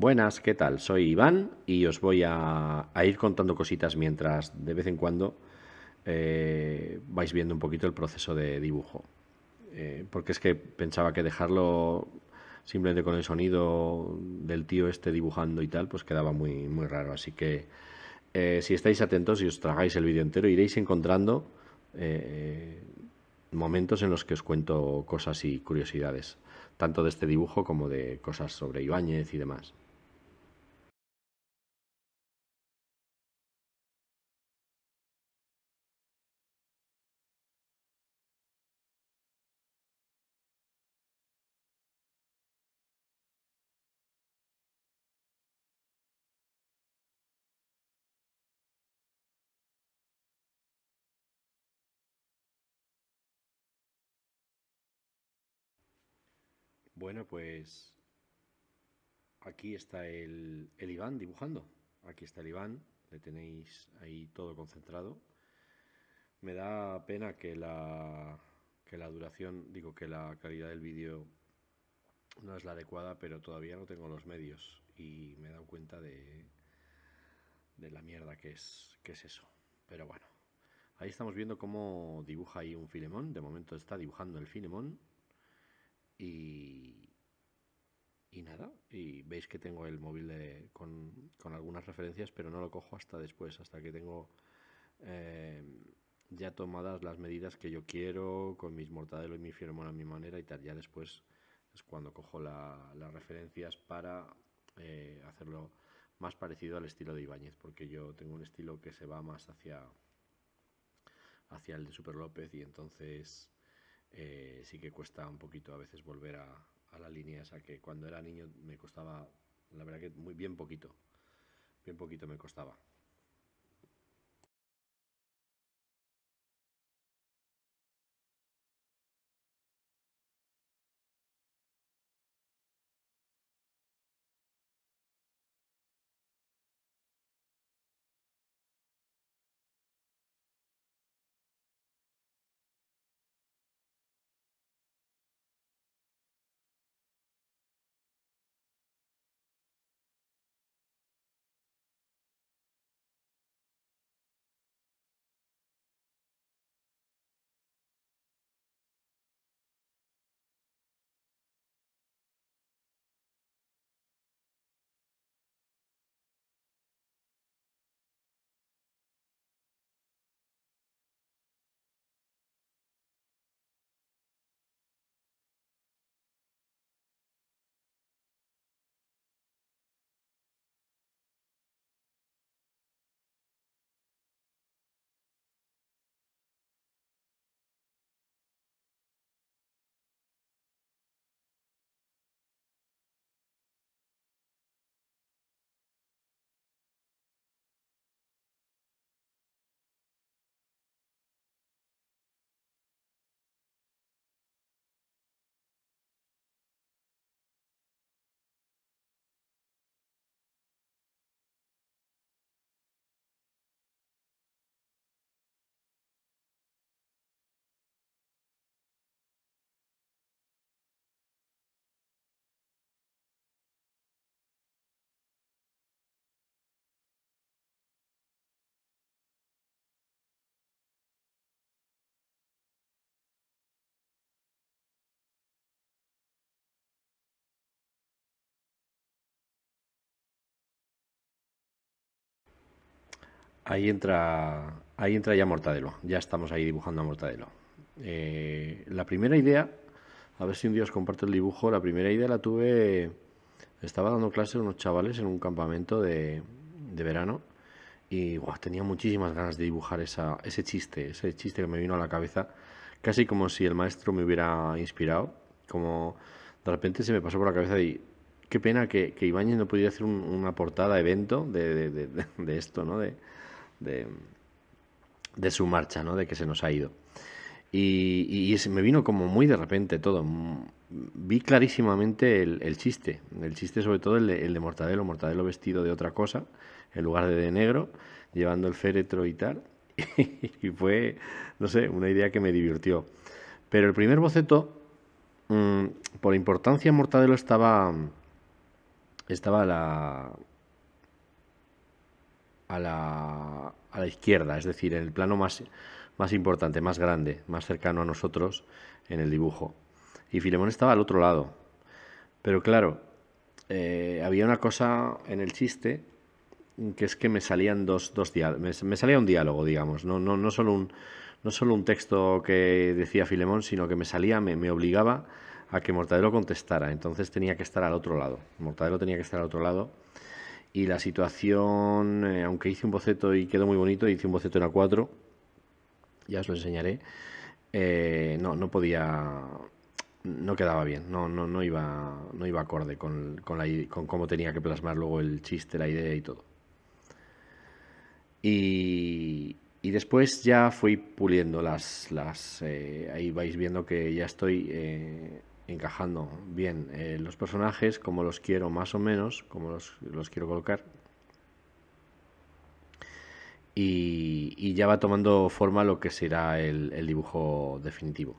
Buenas, ¿qué tal? Soy Iván y os voy a, ir contando cositas mientras de vez en cuando eh, vais viendo un poquito el proceso de dibujo. Eh, porque es que pensaba que dejarlo simplemente con el sonido del tío este dibujando y tal, pues quedaba muy, muy raro. Así que eh, si estáis atentos y os tragáis el vídeo entero, iréis encontrando momentos en los que os cuento cosas y curiosidades, tanto de este dibujo como de cosas sobre Ibáñez y demás. Bueno, pues aquí está el, Iván dibujando. Aquí está el Iván, le tenéis ahí todo concentrado. Me da pena que la, la duración, digo que la calidad del vídeo no es la adecuada, pero todavía no tengo los medios y me he dado cuenta de, de la mierda que es, que es eso. Pero bueno, ahí estamos viendo cómo dibuja ahí un filemón. De momento está dibujando el filemón. Y, nada, y veis que tengo el móvil con, algunas referencias, pero no lo cojo hasta después, hasta que tengo eh, ya tomadas las medidas que yo quiero, con mis mortadelo y mi firmón a mi manera y tal. Ya después es cuando cojo la, las referencias para eh, hacerlo más parecido al estilo de Ibáñez, porque yo tengo un estilo que se va más hacia, hacia el de Super López y entonces eh, sí que cuesta un poquito a veces volver a, la línea esa que cuando era niño me costaba, la verdad que muy bien poquito, bien poquito me costaba. Ahí entra, ahí entra ya Mortadelo. Ya estamos ahí dibujando a Mortadelo. Eh, la primera idea, a ver si un día os comparto el dibujo, la primera idea la tuve, estaba dando clase a unos chavales en un campamento de, verano y tenía muchísimas ganas de dibujar esa, ese chiste, ese chiste que me vino a la cabeza, casi como si el maestro me hubiera inspirado, como de repente se me pasó por la cabeza y qué pena que, que no pudiera hacer una portada evento de, de esto, ¿no? De, de, su marcha, ¿no? De que se nos ha ido. Y, me vino como muy de repente todo. Vi clarísimamente el, chiste, el chiste sobre todo el de, Mortadelo, Mortadelo vestido de otra cosa, en lugar de de negro, llevando el féretro y tal. y fue, no sé, una idea que me divirtió. Pero el primer boceto, mm, por importancia, Mortadelo estaba, estaba la, a la, a la izquierda, es decir, en el plano más, más importante, más grande, más cercano a nosotros en el dibujo. Y Filemón estaba al otro lado. Pero claro, eh, había una cosa en el chiste que es que me salían dos, dos diálogos, me, salía un diálogo, digamos, no, solo un, no un texto que decía Filemón, sino que me salía, me, me obligaba a que Mortadelo contestara. Entonces tenía que estar al otro lado. Mortadelo tenía que estar al otro lado y la situación, eh, aunque hice un boceto y quedó muy bonito, hice un boceto en A4, ya os lo enseñaré, eh, no, no podía, no quedaba bien, no, no, no, iba, iba acorde con, con, cómo tenía que plasmar luego el chiste, la idea y todo. Y, después ya fui puliendo las... las eh, ahí vais viendo que ya estoy encajando bien eh, los personajes, como los quiero más o menos, como los, quiero colocar. Y, ya va tomando forma lo que será el dibujo definitivo.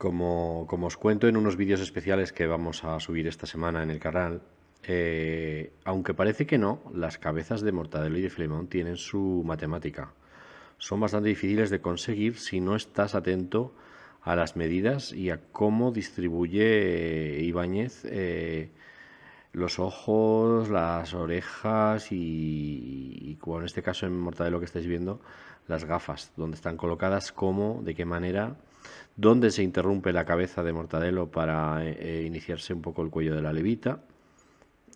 Como, os cuento en unos vídeos especiales que vamos a subir esta semana en el canal, eh, aunque parece que no, las cabezas de Mortadelo y de Filemón tienen su matemática. Son bastante difíciles de conseguir si no estás atento a las medidas y a cómo distribuye eh, Ibáñez eh, los ojos, las orejas y, en este caso en Mortadelo que estáis viendo, las gafas, donde están colocadas, cómo, de qué manera donde se interrumpe la cabeza de mortadelo para eh, eh, iniciarse un poco el cuello de la levita,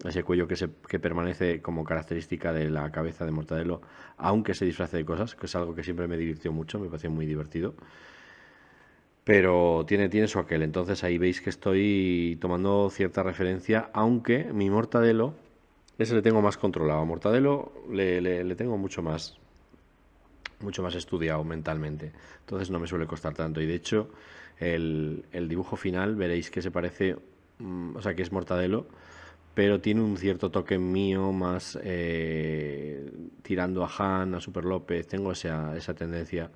ese cuello que, se, permanece como característica de la cabeza de mortadelo, aunque se disfrace de cosas, que es algo que siempre me divirtió mucho, me pareció muy divertido. Pero tiene, tiene su aquel, entonces ahí veis que estoy tomando cierta referencia, aunque mi mortadelo, ese le tengo más controlado, a mortadelo le tengo mucho más, mucho más estudiado mentalmente. Entonces no me suele costar tanto. Y de hecho, el, dibujo final veréis que se parece, mm, o sea, que es mortadelo, pero tiene un cierto toque mío más eh, tirando a Han, a Super López. Tengo esa, esa tendencia.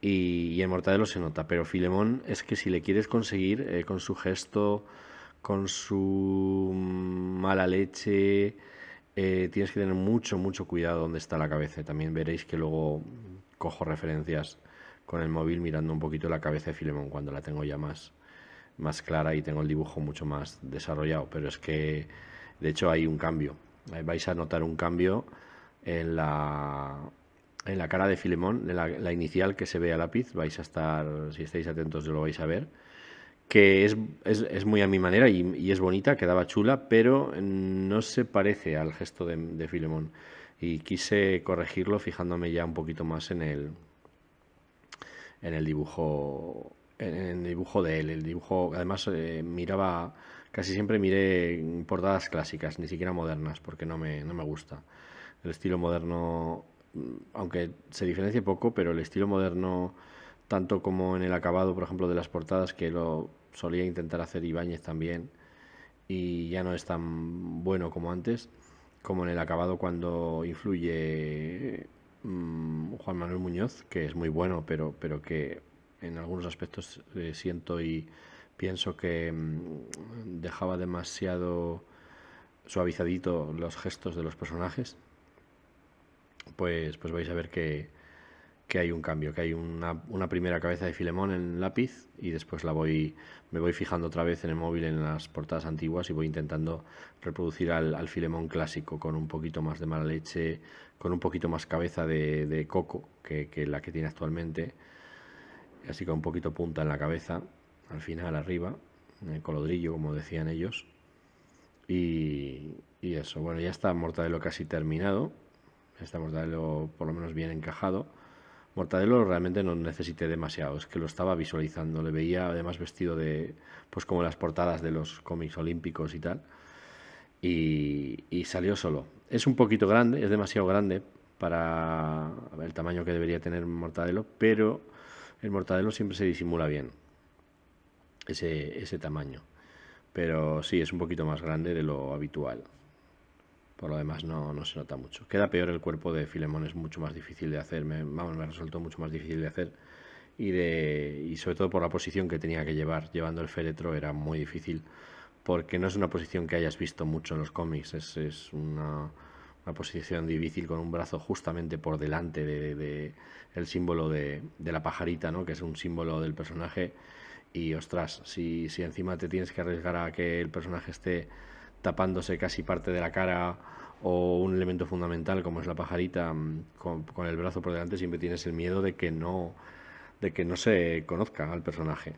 Y, en Mortadelo se nota, pero Filemón es que si le quieres conseguir eh, con su gesto, con su mm, mala leche, eh, tienes que tener mucho, mucho cuidado dónde está la cabeza. También veréis que luego cojo referencias con el móvil mirando un poquito la cabeza de Filemón cuando la tengo ya más, más clara y tengo el dibujo mucho más desarrollado. Pero es que, de hecho, hay un cambio. Eh, vais a notar un cambio en la, en la cara de Filemón, en la, inicial que se ve a lápiz. Vais a estar, si estáis atentos, lo vais a ver que es, es, muy a mi manera y, es bonita, quedaba chula, pero no se parece al gesto de, de, Filemón. Y quise corregirlo fijándome ya un poquito más en el, en el dibujo en el dibujo de él. El dibujo, además, eh, miraba, casi siempre miré portadas clásicas, ni siquiera modernas, porque no me, no me gusta. El estilo moderno, aunque se diferencie poco, pero el estilo moderno tanto como en el acabado, por ejemplo, de las portadas, que lo solía intentar hacer Ibáñez también, y ya no es tan bueno como antes, como en el acabado cuando influye mm, Juan Manuel Muñoz, que es muy bueno, pero, pero que en algunos aspectos eh, siento y pienso que mm, dejaba demasiado suavizadito los gestos de los personajes, pues, pues vais a ver que, que hay un cambio, que hay una, una, primera cabeza de Filemón en lápiz y después la voy, me voy fijando otra vez en el móvil en las portadas antiguas y voy intentando reproducir al, Filemón clásico con un poquito más de mala leche, con un poquito más cabeza de, coco que, la que tiene actualmente, así con un poquito punta en la cabeza, al final arriba, en el colodrillo como decían ellos. Y, y eso, bueno, ya está Mortadelo casi terminado, está Mortadelo por lo menos bien encajado Mortadelo realmente no necesité demasiado, es que lo estaba visualizando, le veía además vestido de, pues como las portadas de los cómics olímpicos y tal, y, salió solo. Es un poquito grande, es demasiado grande para el tamaño que debería tener Mortadelo, pero el Mortadelo siempre se disimula bien, ese, ese tamaño. Pero sí, es un poquito más grande de lo habitual. Por lo demás no, se nota mucho. Queda peor el cuerpo de Filemón, es mucho más difícil de hacer. Me, resultó mucho más difícil de hacer. Y, de, sobre todo por la posición que tenía que llevar. Llevando el féretro era muy difícil. Porque no es una posición que hayas visto mucho en los cómics. Es, una, posición difícil con un brazo justamente por delante del de, el símbolo de, la pajarita, ¿no? que es un símbolo del personaje. Y ostras, si, si encima te tienes que arriesgar a que el personaje esté tapándose casi parte de la cara o un elemento fundamental como es la pajarita mm, con, el brazo por delante, siempre tienes el miedo de que no de que no se conozca al personaje.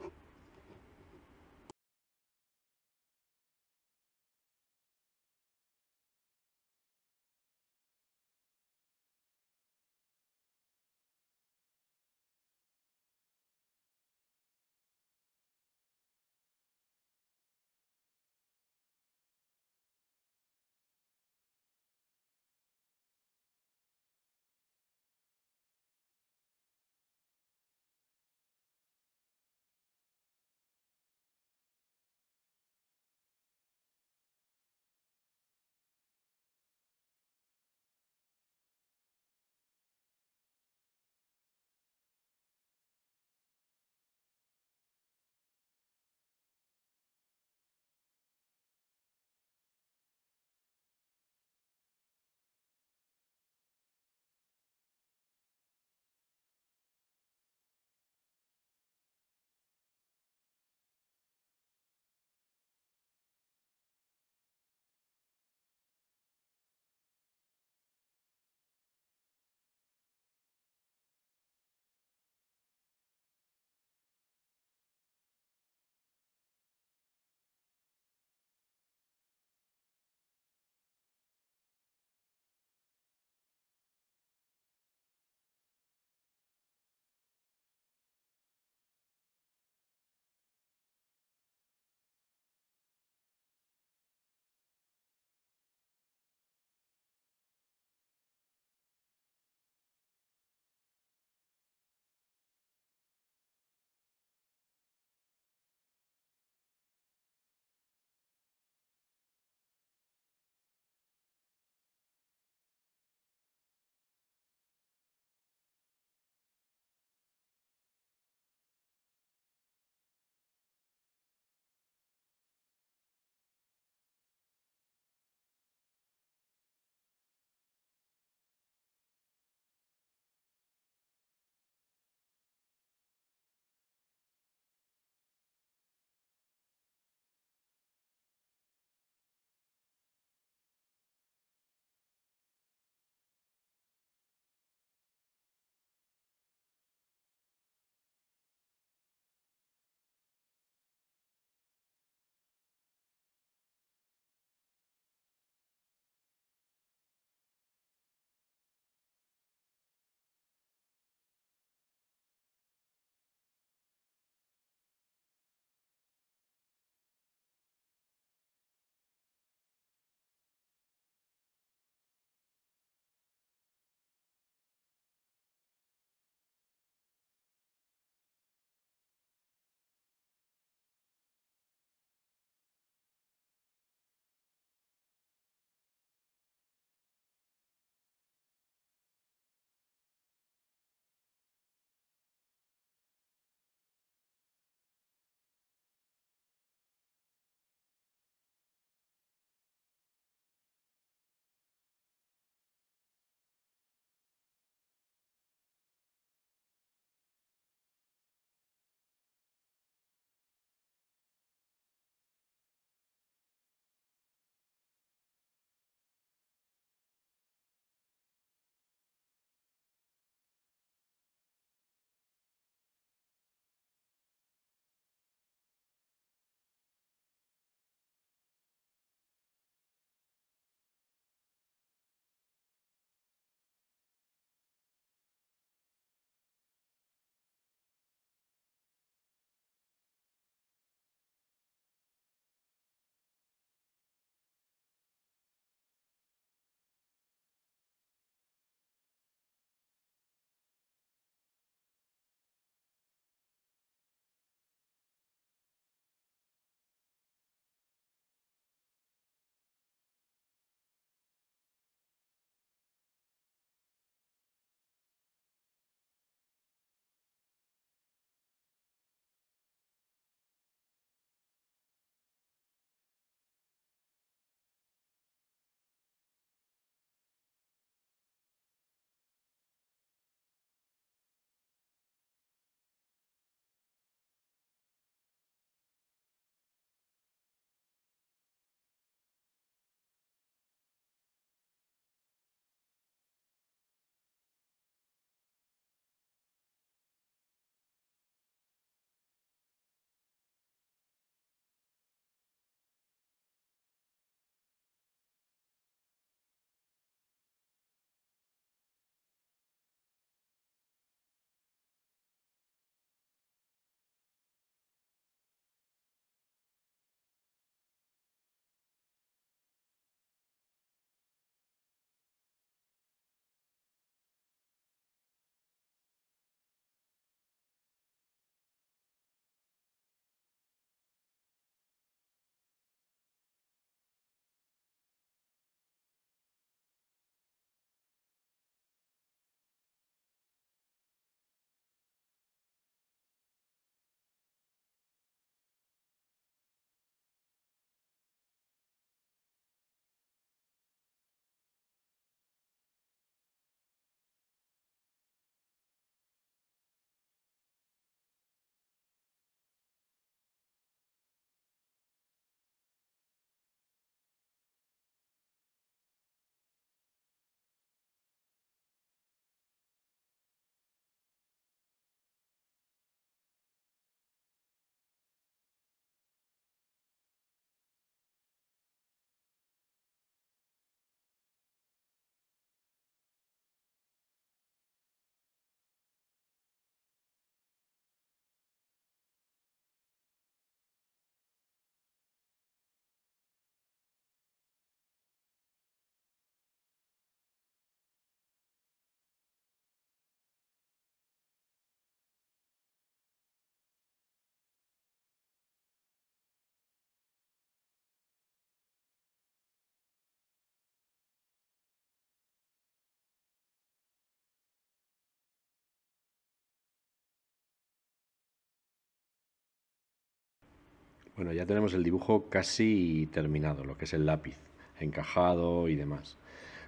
Bueno, ya tenemos el dibujo casi terminado, lo que es el lápiz, encajado y demás.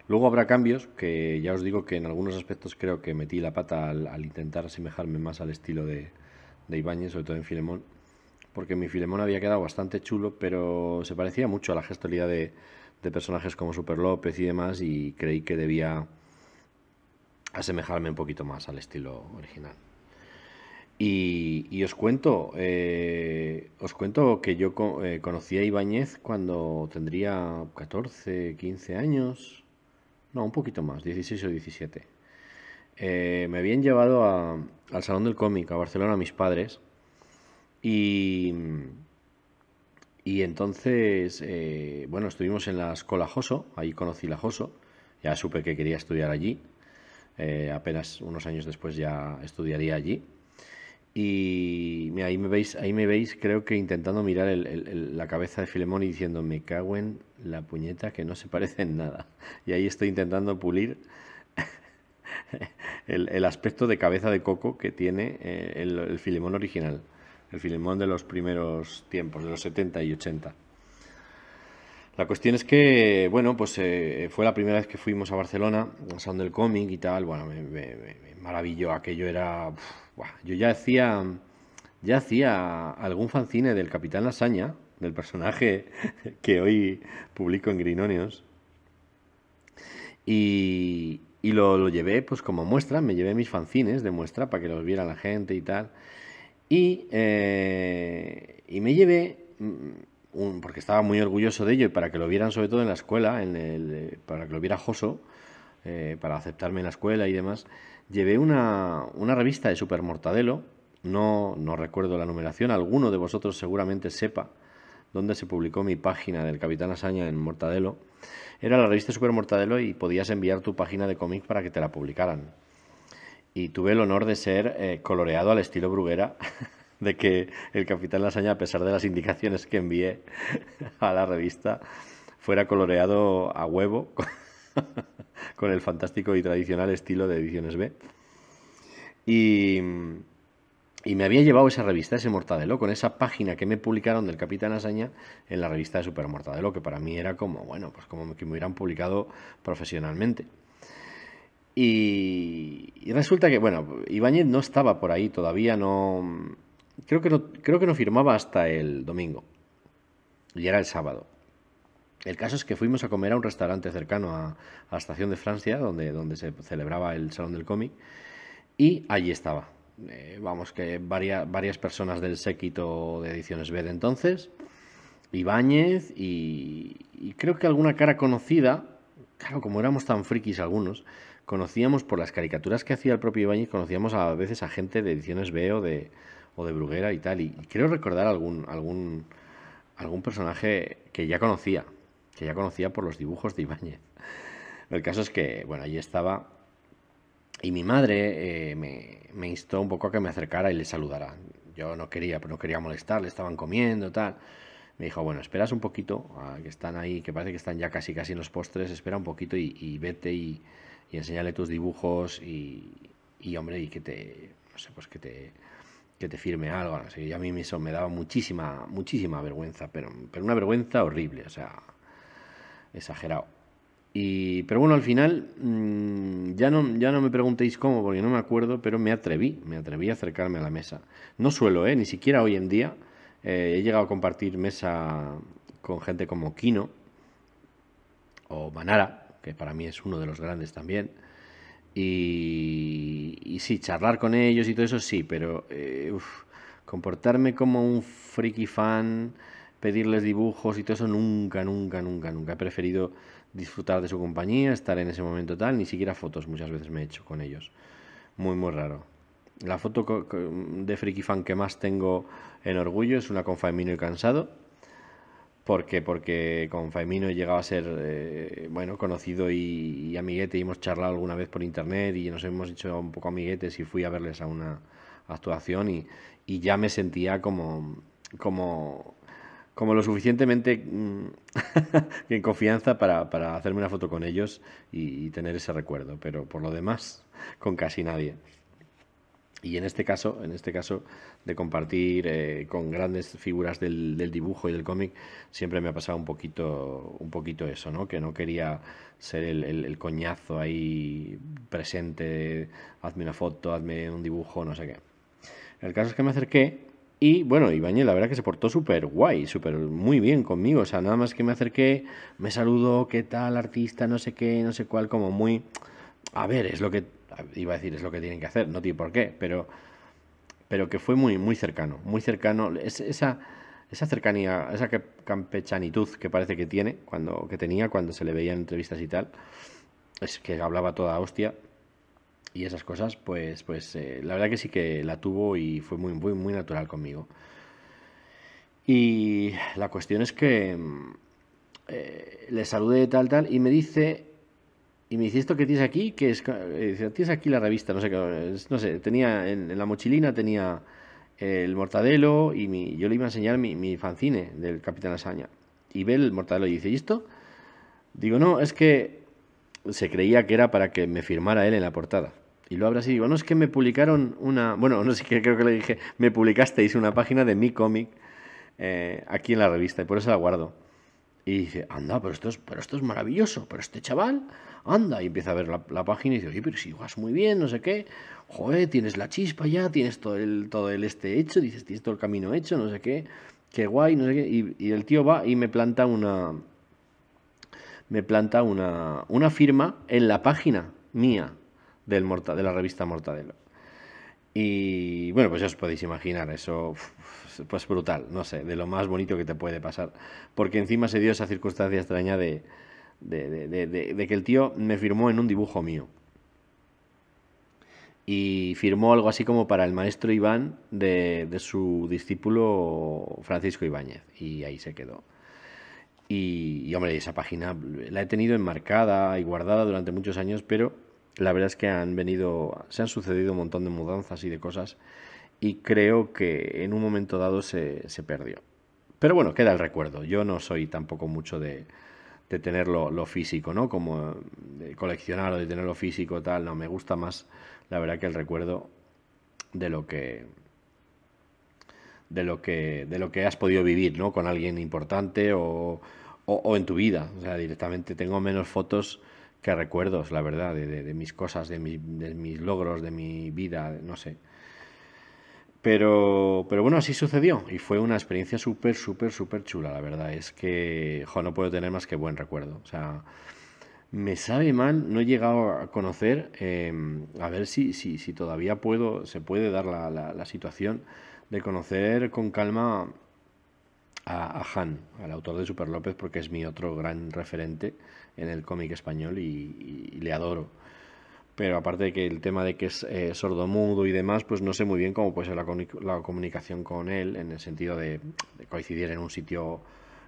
Luego habrá cambios, que ya os digo que en algunos aspectos creo que metí la pata al, intentar asemejarme más al estilo de, Ibáñez, sobre todo en Filemón, porque mi Filemón había quedado bastante chulo, pero se parecía mucho a la gestualidad de personajes como Super López y demás, y creí que debía asemejarme un poquito más al estilo original. Y, os cuento, eh, os cuento que yo eh, conocí a Ibáñez cuando tendría 14, 15 años, no, un poquito más, 16 o 17. Eh, me habían llevado al Salón del Cómic, a Barcelona, a mis padres, y, entonces, bueno, estuvimos en la Escuela Joso, ahí conocí la Joso, ya supe que quería estudiar allí, apenas unos años después ya estudiaría allí y ahí me veis, ahí me veis, creo que intentando mirar la cabeza de Filemón y diciendo, me cago en la puñeta que no se parece en nada. Y ahí estoy intentando pulir el, aspecto de cabeza de coco que tiene eh, el, Filemón original, el Filemón de los primeros tiempos, de los 70 y 80. La cuestión es que, bueno, pues eh, fue la primera vez que fuimos a Barcelona, usando el Cómic y tal, bueno, me, maravilló, aquello era yo ya hacía, ya hacía algún fanzine del Capitán Lasaña, del personaje que hoy publico en Grinonios. Y, y lo, llevé pues como muestra, me llevé mis fanzines de muestra para que los viera la gente y tal. Y, eh, me llevé, mm, porque estaba muy orgulloso de ello y para que lo vieran sobre todo en la escuela, en el, para que lo viera Joso, eh, para aceptarme en la escuela y demás, llevé una, una revista de Super Mortadelo, no, no recuerdo la numeración, alguno de vosotros seguramente sepa dónde se publicó mi página del Capitán Asaña en Mortadelo, era la revista Super Mortadelo y podías enviar tu página de cómic para que te la publicaran. Y tuve el honor de ser eh, coloreado al estilo Bruguera, de que el Capitán Asaña, a pesar de las indicaciones que envié a la revista, fuera coloreado a huevo con el fantástico y tradicional estilo de Ediciones B. Y, me había llevado esa revista, ese Mortadelo, con esa página que me publicaron del Capitán Asaña en la revista de Super Mortadelo, que para mí era como, bueno, pues como que me hubieran publicado profesionalmente. Y, resulta que, bueno, Ibáñez no estaba por ahí todavía, no creo, que no. creo que no firmaba hasta el domingo. Y era el sábado. El caso es que fuimos a comer a un restaurante cercano a, la Estación de Francia, donde, se celebraba el Salón del Cómic, y allí estaba. Eh, vamos, que varias, varias personas del séquito de Ediciones B de entonces, Ibáñez y, creo que alguna cara conocida, claro, como éramos tan frikis algunos, conocíamos por las caricaturas que hacía el propio Ibáñez, conocíamos a veces a gente de Ediciones B o de, Bruguera y tal, y, creo recordar algún, algún, algún personaje que ya conocía, que ya conocía por los dibujos de Ibáñez. El caso es que, bueno, allí estaba y mi madre eh, me, instó un poco a que me acercara y le saludara. Yo no quería, pero no quería molestar, le estaban comiendo, tal. Me dijo, bueno, esperas un poquito, que están ahí, que parece que están ya casi casi en los postres, espera un poquito y, vete y, y, enséñale tus dibujos y, hombre, y que te, no sé, pues que te, que te firme algo. No Y a mí eso me daba muchísima, muchísima vergüenza, pero, pero una vergüenza horrible, o sea, exagerado. Y, pero bueno, al final mm, ya, no, ya no me preguntéis cómo, porque no me acuerdo, pero me atreví, me atreví a acercarme a la mesa. No suelo, ¿eh? ni siquiera hoy en día. Eh, he llegado a compartir mesa con gente como Kino o Manara, que para mí es uno de los grandes también. Y, sí, charlar con ellos y todo eso sí, pero eh, comportarme como un friki fan pedirles dibujos y todo eso, nunca, nunca, nunca, nunca. He preferido disfrutar de su compañía, estar en ese momento tal, ni siquiera fotos muchas veces me he hecho con ellos. Muy, muy raro. La foto de Freaky Fan que más tengo en orgullo es una con Faimino y Cansado. ¿Por qué? Porque con Faimino he llegado a ser, eh, bueno, conocido y, amiguete y hemos charlado alguna vez por internet y nos hemos hecho un poco amiguetes y fui a verles a una actuación y, y ya me sentía como, como como lo suficientemente mm, en confianza para, hacerme una foto con ellos y, tener ese recuerdo, pero por lo demás, con casi nadie. Y en este caso, en este caso de compartir eh, con grandes figuras del, dibujo y del cómic, siempre me ha pasado un poquito, un poquito eso, Que no quería ser el coñazo ahí presente, hazme una foto, hazme un dibujo, no sé qué. El caso es que me acerqué y bueno, Ibañez, la verdad que se portó súper guay, súper muy bien conmigo. O sea, nada más que me acerqué, me saludó, ¿qué tal, artista? No sé qué, no sé cuál, como muy. A ver, es lo que. Iba a decir, es lo que tienen que hacer, no tiene por qué, pero. Pero que fue muy, muy cercano, muy cercano. esa, esa cercanía, esa campechanitud que parece que tiene, cuando, que tenía cuando se le veía en entrevistas y tal, es que hablaba toda hostia, y esas cosas, pues, pues eh, la verdad que sí que la tuvo y fue muy, muy, muy natural conmigo. Y la cuestión es que mm, eh, le saludé tal, tal, y me dice, y me dice, ¿esto que tienes aquí? Que es, eh, tienes aquí la revista, no sé, no sé, tenía, en, la mochilina tenía el mortadelo y mi, yo le iba a enseñar mi, mi fanzine del Capitán Asaña. Y ve el mortadelo y dice, ¿y esto? Digo, no, es que se creía que era para que me firmara él en la portada. Y lo abro así y digo, no, es que me publicaron una... Bueno, no sé, qué creo que le dije, me publicasteis una página de mi cómic eh, aquí en la revista y por eso la guardo. Y dice, anda, pero esto es, pero esto es maravilloso, pero este chaval, anda. Y empieza a ver la, la página y dice, oye, pero si vas muy bien, no sé qué. Joder, tienes la chispa ya, tienes todo el, todo el este hecho, dices, tienes todo el camino hecho, no sé qué. Qué guay, no sé qué. Y, y el tío va y me planta una... Me planta una, una firma en la página mía del de la revista Mortadelo. Y bueno, pues ya os podéis imaginar, eso pues brutal, no sé, de lo más bonito que te puede pasar. Porque encima se dio esa circunstancia extraña de, de, de, que el tío me firmó en un dibujo mío. Y firmó algo así como para el maestro Iván de, su discípulo Francisco Ibáñez. Y ahí se quedó. Y, y hombre, esa página la he tenido enmarcada y guardada durante muchos años, pero la verdad es que han venido, se han sucedido un montón de mudanzas y de cosas y creo que en un momento dado se, se perdió. Pero bueno, queda el recuerdo. Yo no soy tampoco mucho de, de tener lo, físico, ¿no? Como de coleccionar o de tenerlo físico, tal. No, me gusta más, la verdad, que el recuerdo de lo que. de lo que. de lo que has podido vivir, ¿no? Con alguien importante o, o, o en tu vida. O sea, directamente tengo menos fotos que recuerdos, la verdad, de, mis cosas, de, mis logros, de mi vida, no sé. Pero, pero bueno, así sucedió y fue una experiencia súper, súper, súper chula, la verdad. Es que, jo, no puedo tener más que buen recuerdo. O sea, me sabe mal, no he llegado a conocer, em, a ver si, si, si, todavía puedo, se puede dar la, situación de conocer con calma a, a, Han, al autor de Super López, porque es mi otro gran referente en el cómic español y, le adoro. Pero aparte de que el tema de que es eh, sordomudo y demás, pues no sé muy bien cómo puede ser la, comunicación con él, en el sentido de, coincidir en un sitio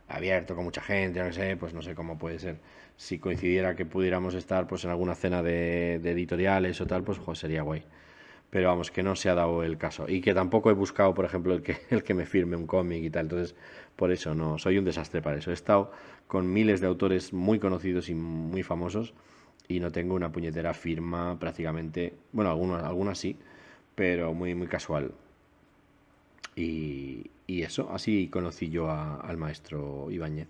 abierto con mucha gente, no sé, pues no sé cómo puede ser. Si coincidiera que pudiéramos estar pues en alguna cena de, editoriales o tal, pues sería guay pero vamos, que no se ha dado el caso. Y que tampoco he buscado, por ejemplo, el que, el que me firme un cómic y tal. Entonces, por eso no, soy un desastre para eso. He estado con miles de autores muy conocidos y muy famosos y no tengo una puñetera firma prácticamente. Bueno, algunas, alguna sí, pero muy, muy casual. Y, eso, así conocí yo al maestro Ibáñez.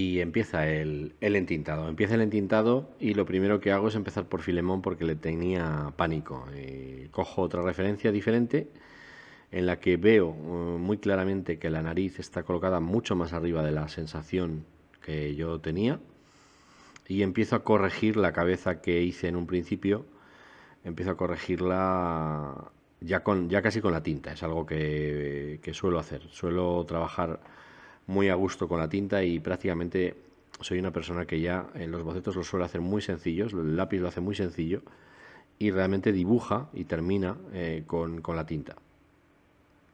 y empieza el, el, entintado. Empieza el entintado y lo primero que hago es empezar por Filemón porque le tenía pánico. Eh, cojo otra referencia diferente en la que veo eh, muy claramente que la nariz está colocada mucho más arriba de la sensación que yo tenía y empiezo a corregir la cabeza que hice en un principio. Empiezo a corregirla ya, con, ya casi con la tinta. Es algo que, que suelo hacer. Suelo trabajar muy a gusto con la tinta y prácticamente soy una persona que ya en los bocetos lo suelo hacer muy sencillos, el lápiz lo hace muy sencillo y realmente dibuja y termina eh, con, la tinta.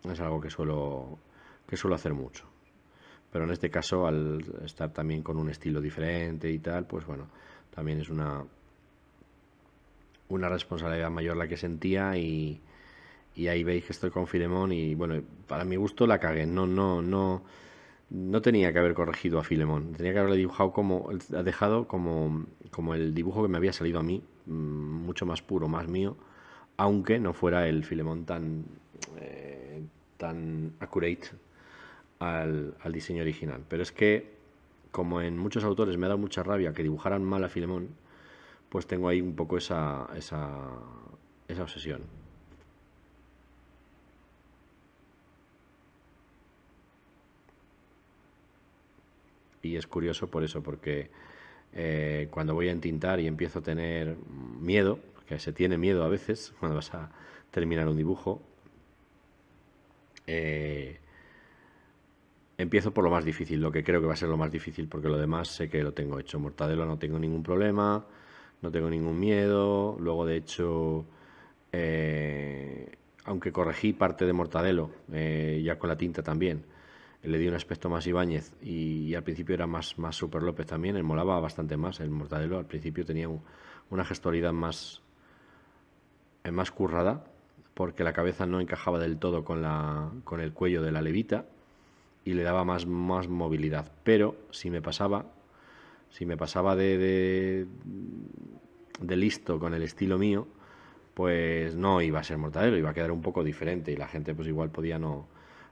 Es algo que suelo, que suelo hacer mucho. Pero en este caso, al estar también con un estilo diferente y tal, pues bueno, también es una, una responsabilidad mayor la que sentía y, y ahí veis que estoy con Filemón y bueno, para mi gusto la cagué. No, no, no no tenía que haber corregido a Filemón, tenía que haberle dibujado como, ha dejado como, el dibujo que me había salido a mí, mm, mucho más puro, más mío, aunque no fuera el Filemón tan, eh, tan accurate al, al, diseño original. Pero es que, como en muchos autores me ha dado mucha rabia que dibujaran mal a Filemón, pues tengo ahí un poco esa, esa, esa obsesión. Y es curioso por eso, porque eh, cuando voy a entintar y empiezo a tener miedo, que se tiene miedo a veces cuando vas a terminar un dibujo, eh, empiezo por lo más difícil, lo que creo que va a ser lo más difícil, porque lo demás sé que lo tengo hecho. Mortadelo no tengo ningún problema, no tengo ningún miedo. Luego, de hecho, eh, aunque corregí parte de Mortadelo, ya con la tinta también, le dio un aspecto más Ibáñez y, al principio era más, más Super López también, él molaba bastante más, el Mortadelo al principio tenía una gestualidad más, eh, más currada porque la cabeza no encajaba del todo con, la, con el cuello de la levita y le daba más, más movilidad. Pero si me pasaba, si me pasaba de, de, de listo con el estilo mío, pues no iba a ser mortadero, iba a quedar un poco diferente y la gente pues igual podía no,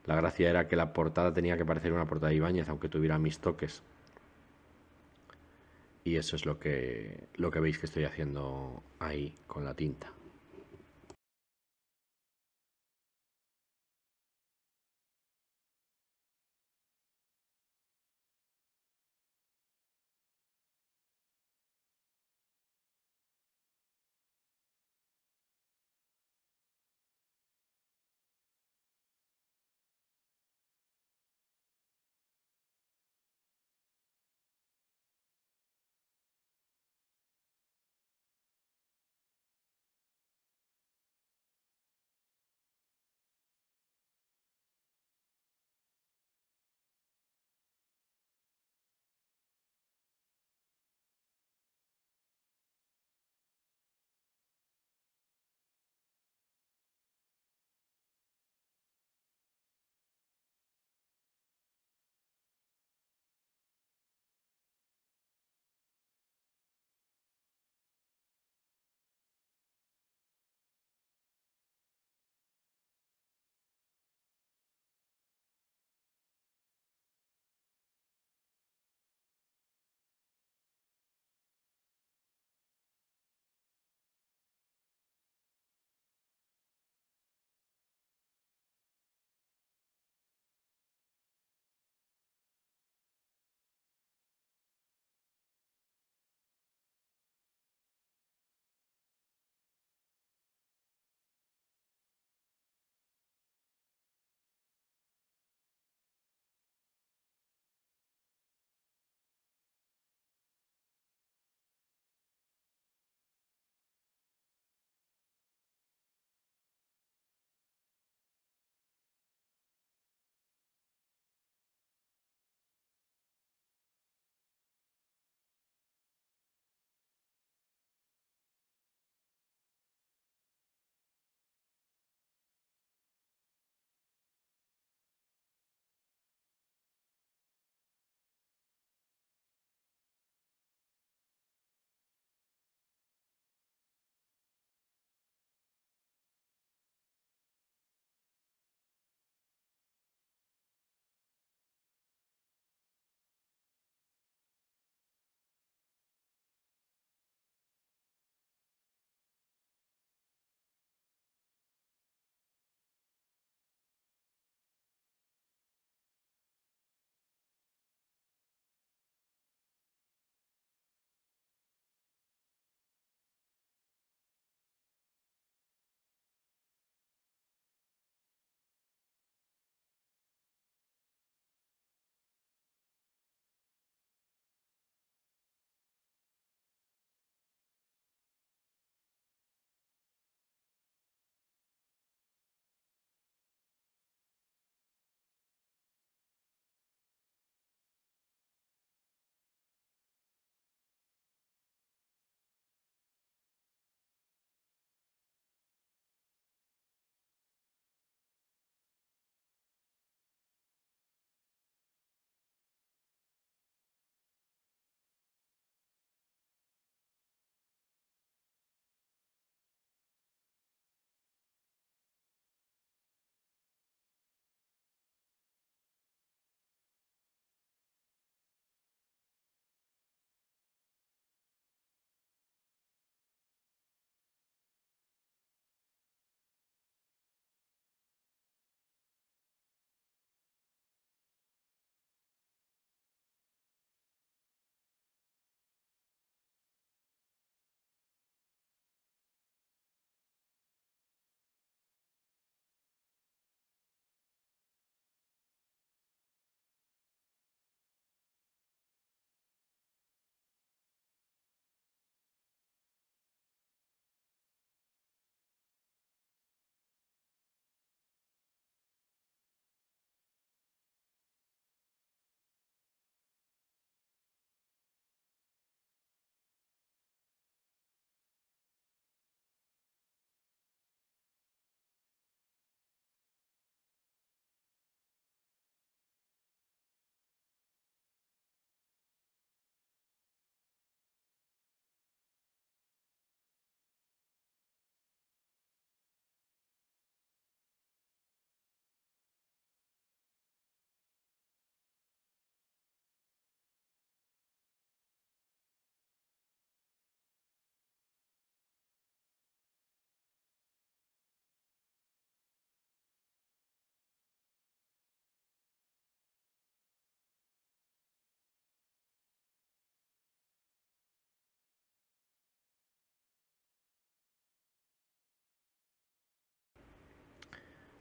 la gracia era que la portada tenía que parecer una portada de Ibáñez, aunque tuviera mis toques. Y eso es lo que, lo que veis que estoy haciendo ahí con la tinta.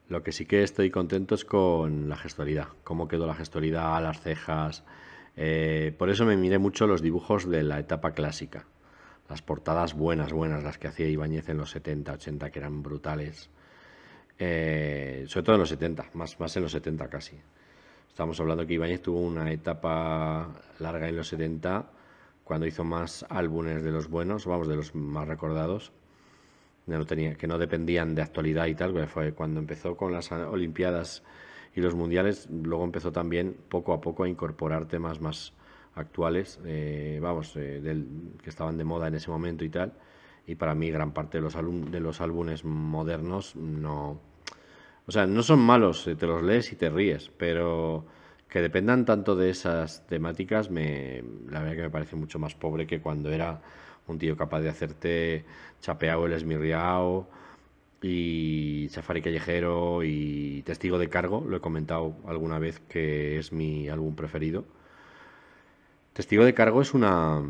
Lo que sí que estoy contento es con la gestualidad, cómo quedó la gestualidad, las cejas. Eh, por eso me miré mucho los dibujos de la etapa clásica. Las portadas buenas, buenas, las que hacía Ibáñez en los 70, 80, que eran brutales. Eh, sobre todo en los 70, más, más en los 70 casi. Estamos hablando que Ibáñez tuvo una etapa larga en los 70, cuando hizo más álbumes de los buenos, vamos, de los más recordados que no dependían de actualidad y tal, fue cuando empezó con las Olimpiadas y los Mundiales, luego empezó también poco a poco a incorporar temas más actuales, eh, vamos, eh, que estaban de moda en ese momento y tal, y para mí gran parte de los, de los álbumes modernos no... O sea, no son malos, eh, te los lees y te ríes, pero que dependan tanto de esas temáticas, me, la verdad que me parece mucho más pobre que cuando era un tío capaz de hacerte chapeado el esmirriao y safari callejero y testigo de cargo, lo he comentado alguna vez que es mi álbum preferido. Testigo de cargo es una,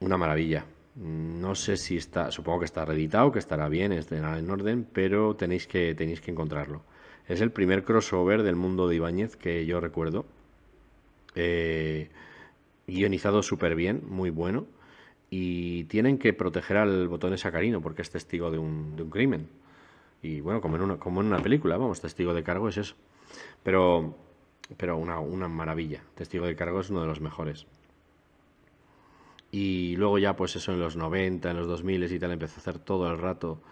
una maravilla. No sé si está, supongo que está reeditado, que estará bien, estará en orden, pero tenéis que, tenéis que encontrarlo. Es el primer crossover del mundo de Ibáñez que yo recuerdo. Eh, guionizado súper bien, muy bueno y tienen que proteger al botón de Sacarino porque es testigo de un, de un crimen. Y bueno, como en, una, como en una película, vamos, testigo de cargo es eso. Pero, pero una, una maravilla. Testigo de cargo es uno de los mejores. Y luego ya, pues eso, en los 90, en los 2000 y tal, empezó a hacer todo el rato,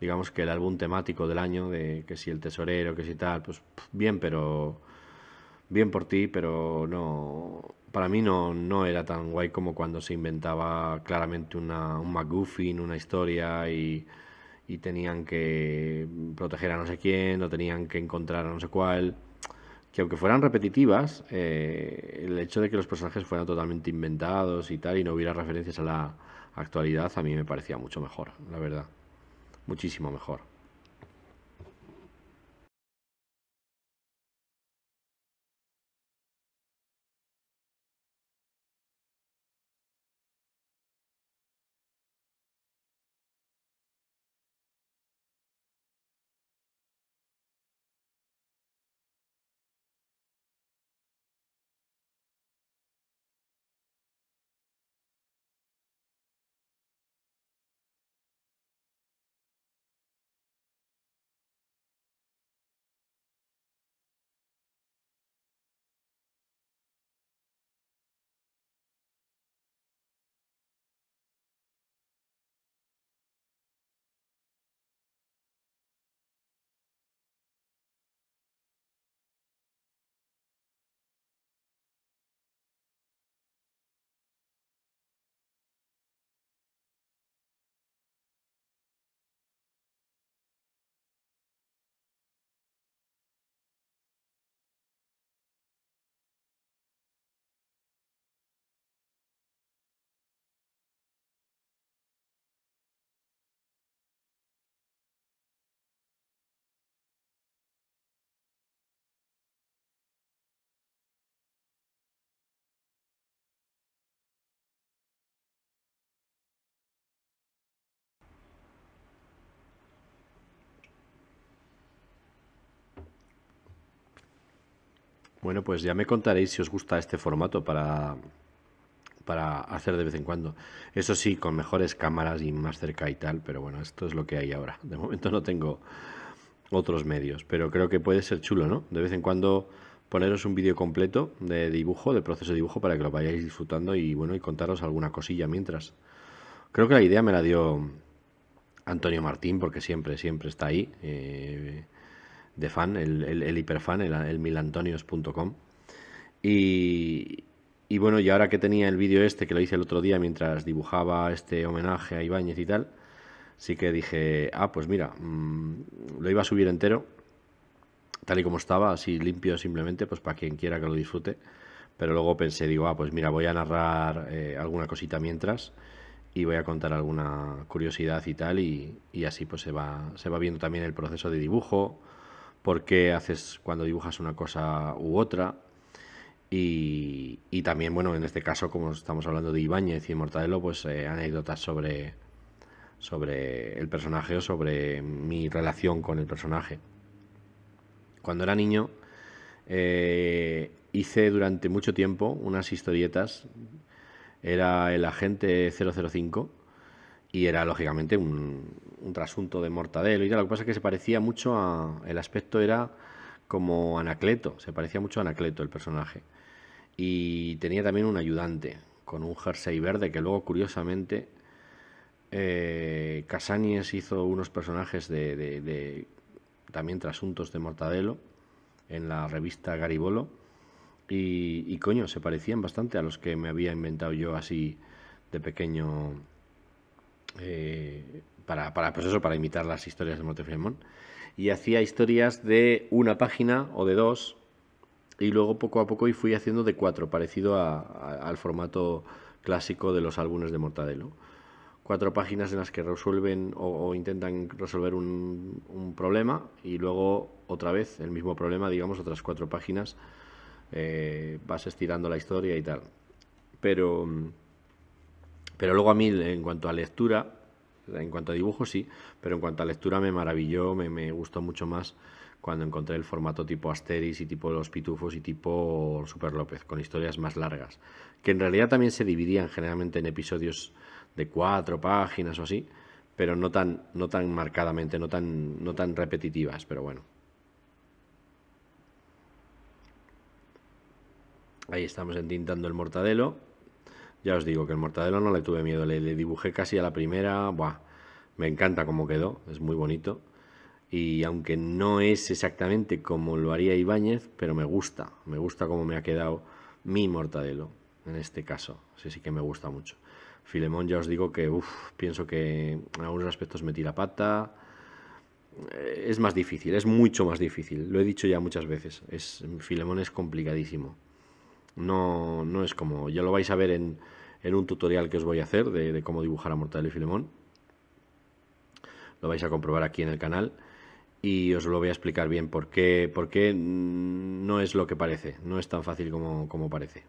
digamos que el álbum temático del año, de que si el tesorero, que si tal, pues bien, pero... Bien por ti, pero no para mí no, no era tan guay como cuando se inventaba claramente una, un McGuffin, una historia y, y tenían que proteger a no sé quién o tenían que encontrar a no sé cuál. Que aunque fueran repetitivas, eh, el hecho de que los personajes fueran totalmente inventados y tal y no hubiera referencias a la actualidad a mí me parecía mucho mejor, la verdad. Muchísimo mejor. Bueno, pues ya me contaréis si os gusta este formato para, para hacer de vez en cuando. Eso sí, con mejores cámaras y más cerca y tal, pero bueno, esto es lo que hay ahora. De momento no tengo otros medios, pero creo que puede ser chulo, ¿no? De vez en cuando poneros un vídeo completo de dibujo, de proceso de dibujo, para que lo vayáis disfrutando y bueno, y contaros alguna cosilla mientras. Creo que la idea me la dio Antonio Martín, porque siempre, siempre está ahí. Eh, de fan, el, hiperfan, el, el milantonios.com. Y, y bueno, y ahora que tenía el vídeo este que lo hice el otro día mientras dibujaba este homenaje a Ibáñez y tal, sí que dije, ah, pues mira, mm, lo iba a subir entero, tal y como estaba, así limpio simplemente, pues para quien quiera que lo disfrute. Pero luego pensé, digo, ah, pues mira, voy a narrar eh, alguna cosita mientras y voy a contar alguna curiosidad y tal, y, así pues se va, se va viendo también el proceso de dibujo, por qué haces cuando dibujas una cosa u otra. Y, también, bueno, en este caso, como estamos hablando de Ibáñez y Mortadelo, pues eh, anécdotas sobre, sobre el personaje o sobre mi relación con el personaje. Cuando era niño, eh, hice durante mucho tiempo unas historietas. Era el agente 005 y era lógicamente un, un, trasunto de mortadelo y Lo que pasa es que se parecía mucho a. El aspecto era como Anacleto, se parecía mucho a Anacleto el personaje. Y tenía también un ayudante con un jersey verde que luego, curiosamente, eh, hizo unos personajes de, de, de, también trasuntos de mortadelo en la revista Garibolo. Y, y coño, se parecían bastante a los que me había inventado yo así de pequeño eh, para, pues eso, para imitar las historias de Montefremont. Y hacía historias de una página o de dos, y luego poco a poco y fui haciendo de cuatro, parecido al formato clásico de los álbumes de Mortadelo. Cuatro páginas en las que resuelven o, intentan resolver un, problema y luego otra vez el mismo problema, digamos, otras cuatro páginas, eh, vas estirando la historia y tal. Pero mm, pero luego a mí, en cuanto a lectura, en cuanto a dibujo sí, pero en cuanto a lectura me maravilló, me, gustó mucho más cuando encontré el formato tipo Asteris y tipo Los Pitufos y tipo Super López, con historias más largas, que en realidad también se dividían generalmente en episodios de cuatro páginas o así, pero no tan, no tan marcadamente, no tan, no tan repetitivas, pero bueno. Ahí estamos entintando el mortadelo. Ya os digo que el mortadelo no le tuve miedo, le, dibujé casi a la primera, Buah, me encanta cómo quedó, es muy bonito. Y aunque no es exactamente como lo haría Ibáñez, pero me gusta, me gusta cómo me ha quedado mi mortadelo, en este caso, sí, sí que me gusta mucho. Filemón ya os digo que, uff, pienso que en algunos aspectos me tira pata, eh, es más difícil, es mucho más difícil. Lo he dicho ya muchas veces. Es, Filemón es complicadísimo. No, no es como, ya lo vais a ver en, un tutorial que os voy a hacer de, cómo dibujar a Mortadelo y Filemón. Lo vais a comprobar aquí en el canal y os lo voy a explicar bien por qué, por qué no es lo que parece, no es tan fácil como parece.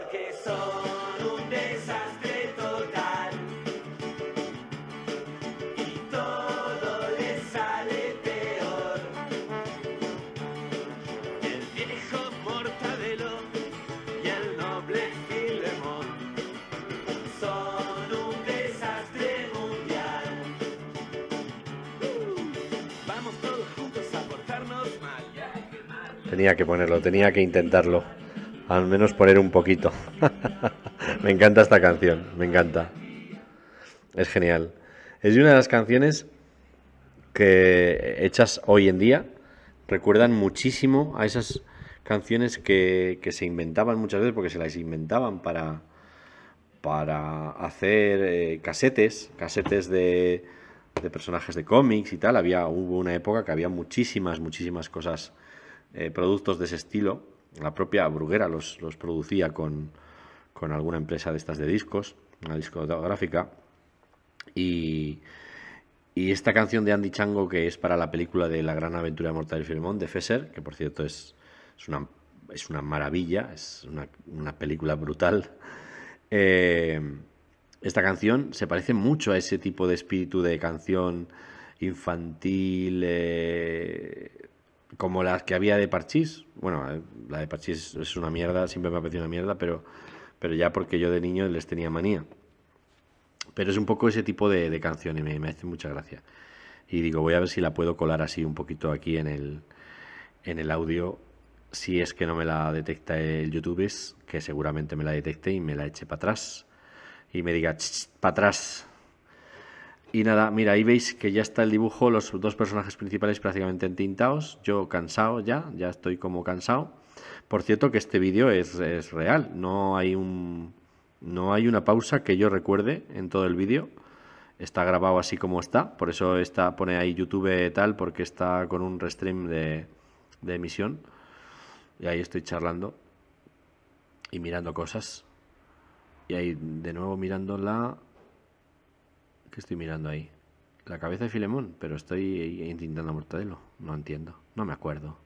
porque son un desastre total y todo les sale peor. El viejo mortadelo y el noble Filemón son un desastre mundial. vamos todos juntos a portarnos mal. Tenía que ponerlo, tenía que intentarlo al menos poner un poquito. me encanta esta canción, me encanta. Es genial. Es una de las canciones que hechas hoy en día recuerdan muchísimo a esas canciones que, se inventaban muchas veces porque se las inventaban para, para hacer eh, casetes, casetes de, de personajes de cómics y tal. Había, hubo una época que había muchísimas, muchísimas cosas, eh, productos de ese estilo la propia Bruguera los, producía con, alguna empresa de estas de discos, una discográfica. Y, y esta canción de Andy Chango, que es para la película de La gran aventura Mortal y de Fesser, que por cierto es, una, es una maravilla, es una, película brutal. Eh, esta canción se parece mucho a ese tipo de espíritu de canción infantil, eh, como las que había de Parchís. Bueno, eh, la de Parchís es una mierda, siempre me ha parecido una mierda, pero, pero ya porque yo de niño les tenía manía. Pero es un poco ese tipo de, canción y me, me hace mucha gracia. Y digo, voy a ver si la puedo colar así un poquito aquí en el, en el audio, si es que no me la detecta el YouTube, que seguramente me la detecte y me la eche para atrás. Y me diga, para atrás, y nada, mira, ahí veis que ya está el dibujo, los dos personajes principales prácticamente entintados, yo cansado ya, ya estoy como cansado. Por cierto que este vídeo es, real, no hay, un, no hay una pausa que yo recuerde en todo el vídeo. Está grabado así como está, por eso está, pone ahí YouTube tal, porque está con un restream de, de emisión. Y ahí estoy charlando y mirando cosas. Y ahí de nuevo mirando la ¿Qué estoy mirando ahí? La cabeza de Filemón, pero estoy intentando Mortadelo. No entiendo, no me acuerdo.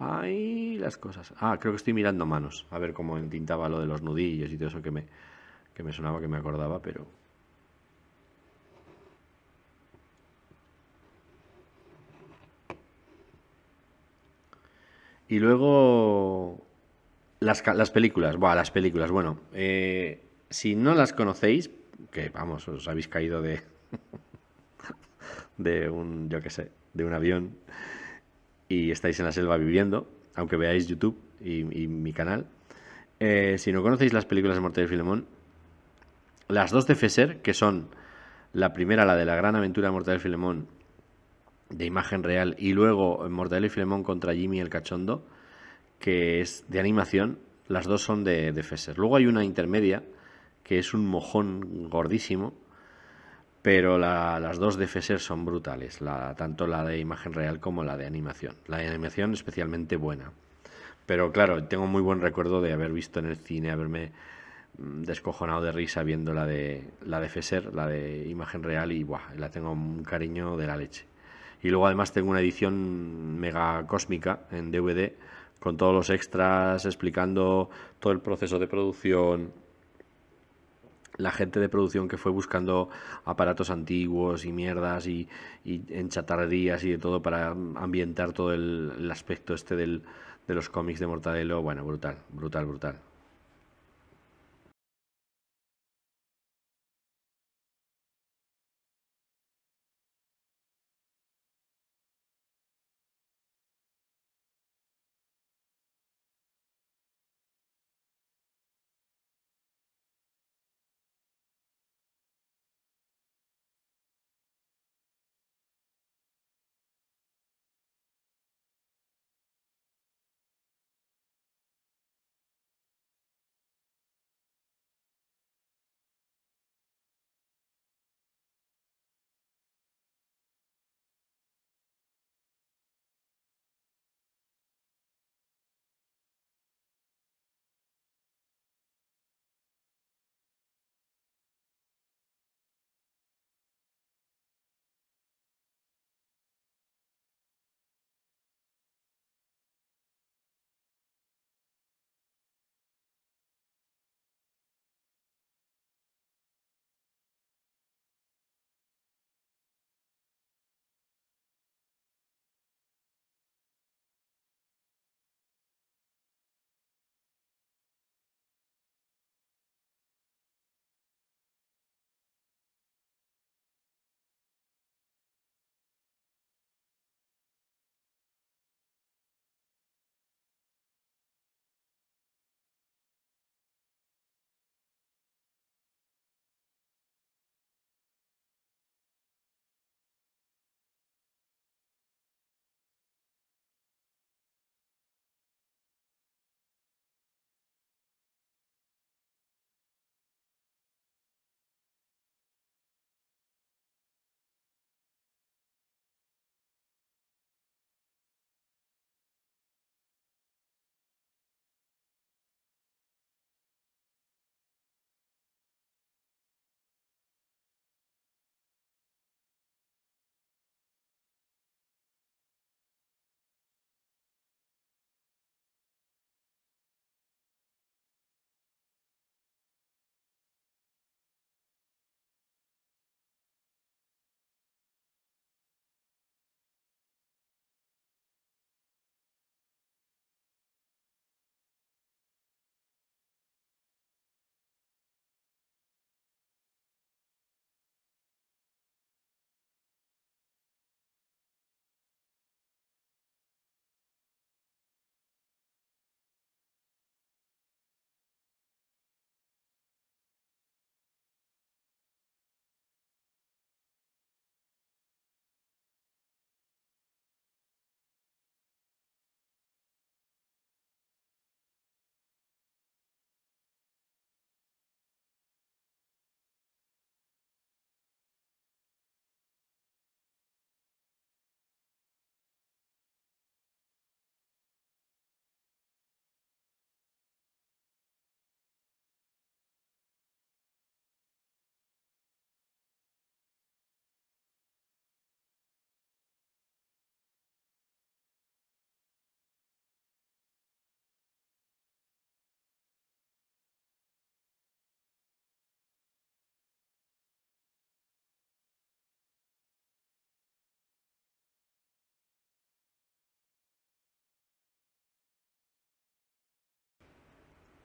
Ahí las cosas. Ah, creo que estoy mirando manos. A ver cómo entintaba lo de los nudillos y todo eso que me, que me sonaba, que me acordaba, pero Y luego las, películas, Buah, las películas, bueno, eh, si no las conocéis, que vamos, os habéis caído de, de un, yo sé, de un avión y estáis en la selva viviendo, aunque veáis YouTube y, mi canal. Eh, si no conocéis las películas de Mortadelo y Filemón, las dos de Fesser, que son la primera, la de la gran aventura de Mortadelo y Filemón, de imagen real, y luego Mortadelo y Filemón contra Jimmy el Cachondo, que es de animación, las dos son de, de Fesser. Luego hay una intermedia, que es un mojón gordísimo, pero las dos de Fesser son brutales, tanto la de imagen real como la de animación. La de animación especialmente buena. Pero claro, tengo muy buen recuerdo de haber visto en el cine, haberme mm, descojonado de risa viendo la de la la de imagen real y buah, la tengo un cariño de la leche. Y luego además tengo una edición mega cósmica en DVD con todos los extras explicando todo el proceso de producción, la gente de producción que fue buscando aparatos antiguos y mierdas y, en chatarrerías y de todo para ambientar todo el, aspecto este del, de los cómics de Mortadelo. Bueno, brutal, brutal, brutal.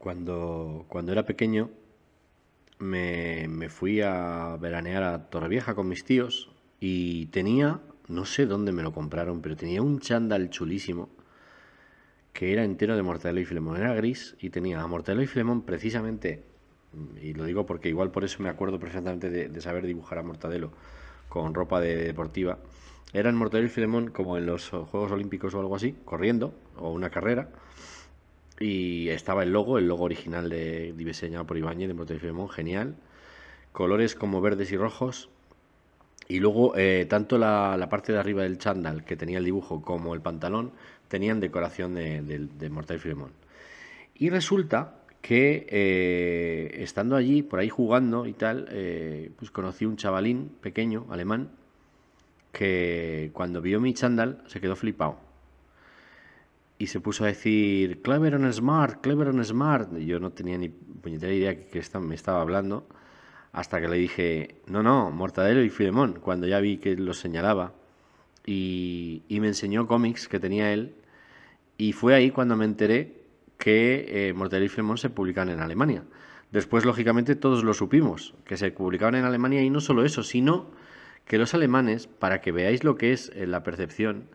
Cuando, cuando era pequeño me, fui a veranear a Torrevieja con mis tíos y tenía, no sé dónde me lo compraron, pero tenía un chándal chulísimo que era entero de Mortadelo y Filemón. Era gris y tenía a Mortadelo y Filemón precisamente, y lo digo porque igual por eso me acuerdo perfectamente de, saber dibujar a Mortadelo con ropa de deportiva. Eran Mortadelo y Filemón como en los Juegos Olímpicos o algo así, corriendo, o una carrera. Y estaba el logo, el logo original de, diseñado por Ibañez de genial. Colores como verdes y rojos. Y luego, eh, tanto la, parte de arriba del chándal que tenía el dibujo como el pantalón tenían decoración de, de, de Mortal Y resulta que eh, estando allí, por ahí jugando y tal, eh, pues conocí un chavalín pequeño, alemán, que cuando vio mi chándal se quedó flipado y se puso a decir Clever on Smart, Clever on Smart. Yo no tenía ni puñetera idea que, que me estaba hablando hasta que le dije, no, no, Mortadelo y Filemón, cuando ya vi que lo señalaba. Y, me enseñó cómics que tenía él. Y fue ahí cuando me enteré que eh, Mortadelo y Filemón se publican en Alemania. Después, lógicamente, todos lo supimos, que se publicaban en Alemania y no solo eso, sino que los alemanes, para que veáis lo que es eh, la percepción,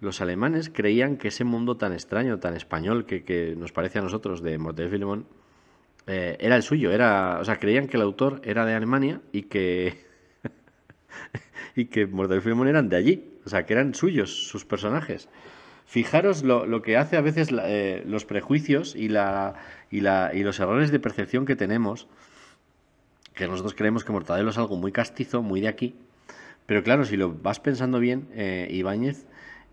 los alemanes creían que ese mundo tan extraño, tan español que, nos parece a nosotros de Mortel Filemón, eh, era el suyo, era, o sea, creían que el autor era de Alemania y que y que Filemón eran de allí, o sea, que eran suyos sus personajes. Fijaros lo, que hace a veces eh, los prejuicios y, la, y, los errores de percepción que tenemos, que nosotros creemos que Mortadelo es algo muy castizo, muy de aquí, pero claro, si lo vas pensando bien, eh, Ibáñez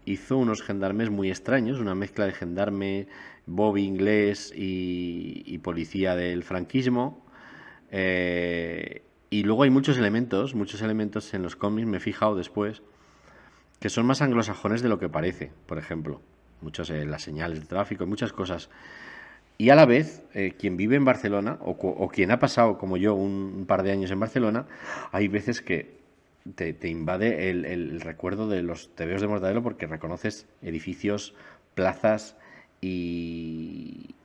hizo unos gendarmes muy extraños, una mezcla de gendarme, bobby inglés y, policía del franquismo. Eh, y luego hay muchos elementos, muchos elementos en los cómics, me he fijado después, que son más anglosajones de lo que parece, por ejemplo. Muchas eh, las señales de tráfico, muchas cosas. Y a la vez, eh, quien vive en Barcelona, o, quien ha pasado, como yo, un par de años en Barcelona, hay veces que te, invade el, recuerdo de los tebeos de Mortadelo porque reconoces edificios, plazas y,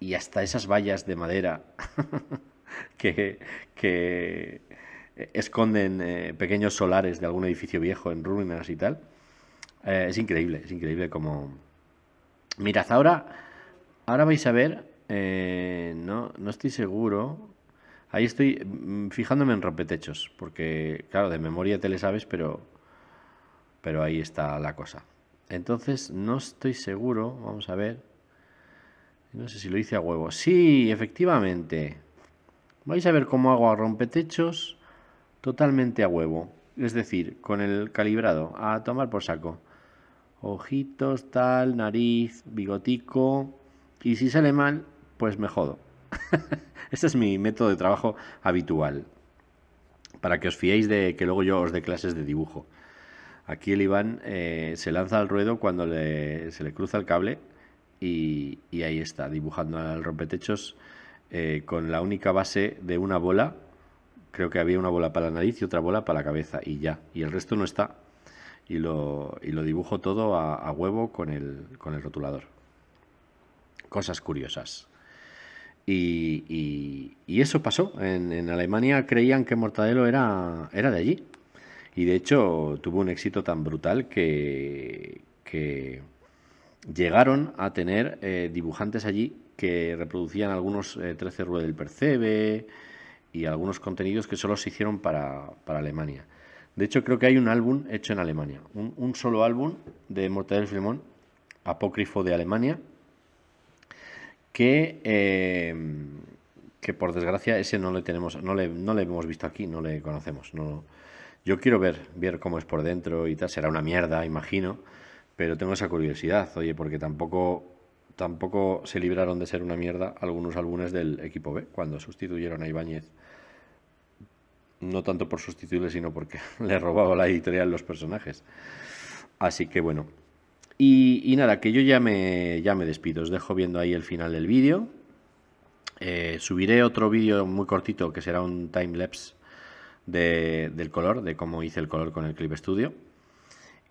y hasta esas vallas de madera que, esconden eh, pequeños solares de algún edificio viejo en ruinas y tal. Eh, es increíble, es increíble como... Mirad, ahora, ahora vais a ver, eh, no, no estoy seguro, Ahí estoy mm, fijándome en rompetechos, porque claro, de memoria te le sabes, pero, pero ahí está la cosa. Entonces, no estoy seguro, vamos a ver. No sé si lo hice a huevo. Sí, efectivamente. Vais a ver cómo hago a rompetechos totalmente a huevo. Es decir, con el calibrado, a tomar por saco. Ojitos, tal, nariz, bigotico. Y si sale mal, pues me jodo. este es mi método de trabajo habitual. Para que os fiéis de que luego yo os dé clases de dibujo. Aquí el Iván eh, se lanza al ruedo cuando se le cruza el cable y, ahí está, dibujando al rompetechos eh, con la única base de una bola. Creo que había una bola para la nariz y otra bola para la cabeza y ya. Y el resto no está. Y lo, dibujo todo a, huevo con el rotulador. Cosas curiosas. Y, eso pasó. En, Alemania creían que Mortadelo era, era de allí. Y de hecho tuvo un éxito tan brutal que, llegaron a tener eh, dibujantes allí que reproducían algunos 13 eh, Rue del Percebe y algunos contenidos que solo se hicieron para, Alemania. De hecho, creo que hay un álbum hecho en Alemania, un, un solo álbum de Mortadelo y Filemón, apócrifo de Alemania, Em, que, por desgracia ese no le tenemos, no le, hemos visto aquí, no le conocemos. yo quiero ver, ver cómo es por dentro y tal, será una mierda, imagino, pero tengo esa curiosidad, oye, porque tampoco, tampoco se libraron de ser una mierda algunos álbumes del equipo B cuando sustituyeron a Ibáñez. No tanto por sustituirle, sino porque le robaba la editorial los personajes. Así que bueno, y, nada, que yo ya me, ya me despido. Os dejo viendo ahí el final del vídeo. Eh, subiré otro vídeo muy cortito que será un timelapse de, del color, de cómo hice el color con el Clip Studio.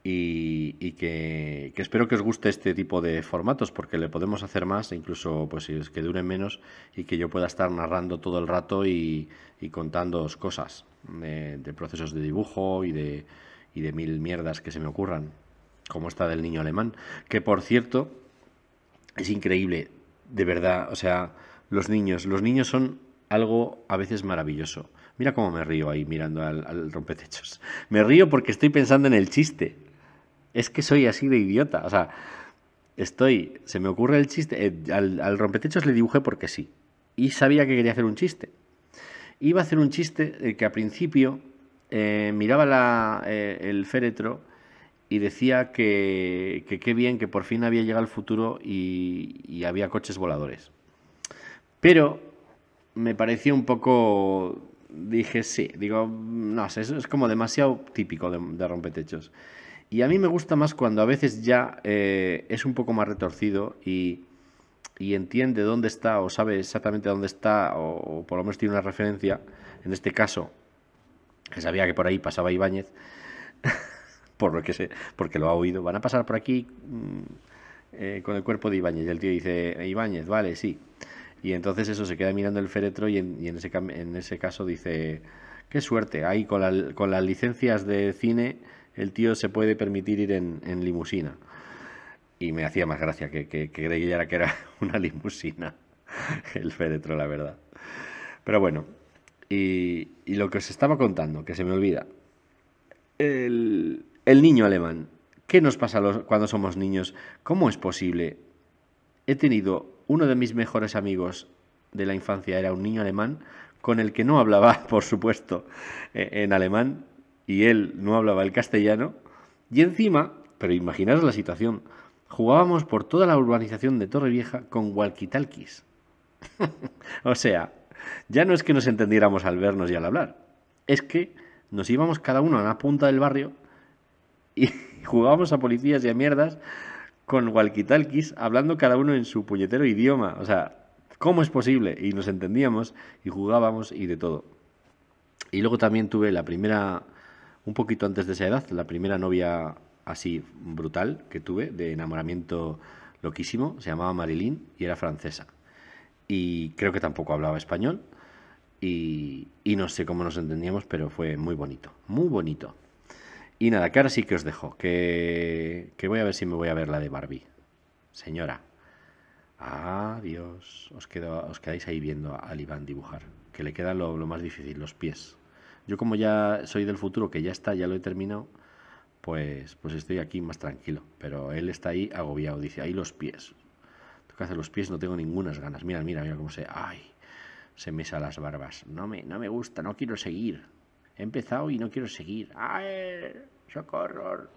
Y, que, espero que os guste este tipo de formatos porque le podemos hacer más, incluso pues que duren menos y que yo pueda estar narrando todo el rato y, y contándoos cosas de, eh, de, procesos de dibujo y de, y de mil mierdas que se me ocurran como está del niño alemán, que por cierto es increíble, de verdad, o sea, los niños, los niños son algo a veces maravilloso. Mira cómo me río ahí mirando al, rompetechos. Me río porque estoy pensando en el chiste. Es que soy así de idiota. O sea, estoy, se me ocurre el chiste, eh, al, rompetechos le dibujé porque sí. Y sabía que quería hacer un chiste. Iba a hacer un chiste eh, que a principio eh, miraba el féretro y decía que qué bien que por fin había llegado el futuro y, había coches voladores. Pero me pareció un poco, dije sí, digo, no sé, eso es como demasiado típico de, rompetechos. Y a mí me gusta más cuando a veces ya eh, es un poco más retorcido y, entiende dónde está o sabe exactamente dónde está o, o por lo menos tiene una referencia, en este caso, que sabía que por ahí pasaba Ibáñez por lo que sé, porque lo ha oído, van a pasar por aquí mm, eh, con el cuerpo de Ibáñez. Y el tío dice, Ibáñez, vale, sí. Y entonces eso se queda mirando el féretro y en, ese, caso dice, qué suerte, ahí con, las licencias de cine el tío se puede permitir ir en, limusina. Y me hacía más gracia que, que, que creyera que era una limusina el féretro, la verdad. Pero bueno, y, y, lo que os estaba contando, que se me olvida. El, el niño alemán. ¿Qué nos pasa cuando somos niños? ¿Cómo es posible? He tenido uno de mis mejores amigos de la infancia, era un niño alemán, con el que no hablaba, por supuesto, e, en alemán, y él no hablaba el castellano, y encima, pero imaginaros la situación, jugábamos por toda la urbanización de Torre Vieja con walkie o sea, ya no es que nos entendiéramos al vernos y al hablar, es que nos íbamos cada uno a la punta del barrio y jugábamos a policías y a mierdas con walkie-talkies, hablando cada uno en su puñetero idioma. O sea, ¿cómo es posible? Y nos entendíamos y jugábamos y de todo. Y luego también tuve la primera, un poquito antes de esa edad, la primera novia así brutal que tuve, de enamoramiento loquísimo, se llamaba Marilyn y era francesa. Y creo que tampoco hablaba español y no sé cómo nos entendíamos, pero fue muy bonito, muy bonito. Y nada, que ahora sí que os dejo, que, que voy a ver si me voy a ver la de Barbie. Señora, adiós. Os, os quedáis ahí viendo a Iván dibujar, que le queda lo, más difícil, los pies. Yo como ya soy del futuro, que ya está, ya lo he terminado, pues, pues estoy aquí más tranquilo. Pero él está ahí agobiado, dice, ahí los pies. Tengo que hacer los pies, no tengo ninguna ganas. Mira, mira, mira cómo se... ¡Ay! Se mesa las barbas. No me, no me gusta, no quiero seguir. He empezado y no quiero seguir. ¡Ay! csak arra